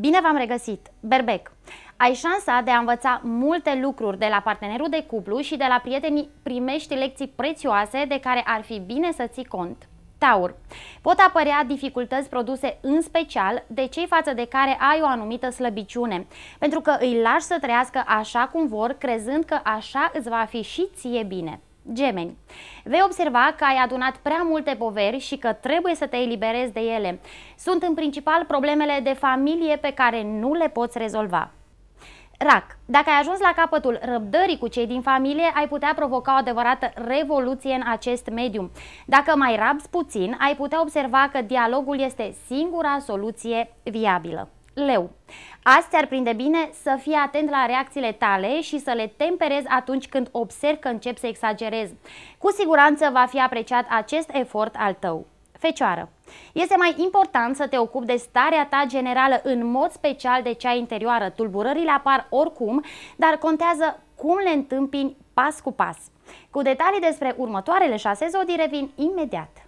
Bine v-am regăsit! Berbec! Ai șansa de a învăța multe lucruri de la partenerul de cuplu și de la prietenii primești lecții prețioase de care ar fi bine să ții cont. Taur. Pot apărea dificultăți produse în special de cei față de care ai o anumită slăbiciune, pentru că îi lași să trăiască așa cum vor, crezând că așa îți va fi și ție bine. Gemeni, vei observa că ai adunat prea multe poveri și că trebuie să te eliberezi de ele. Sunt în principal problemele de familie pe care nu le poți rezolva. Rac, dacă ai ajuns la capătul răbdării cu cei din familie, ai putea provoca o adevărată revoluție în acest mediu. Dacă mai rabzi puțin, ai putea observa că dialogul este singura soluție viabilă leu. Azi ți-ar prinde bine să fii atent la reacțiile tale și să le temperezi atunci când observi că încep să exagerezi. Cu siguranță va fi apreciat acest efort al tău. Fecioară. Este mai important să te ocupi de starea ta generală, în mod special de cea interioară. Tulburările apar oricum, dar contează cum le întâmpini pas cu pas. Cu detalii despre următoarele șase zodii revin imediat.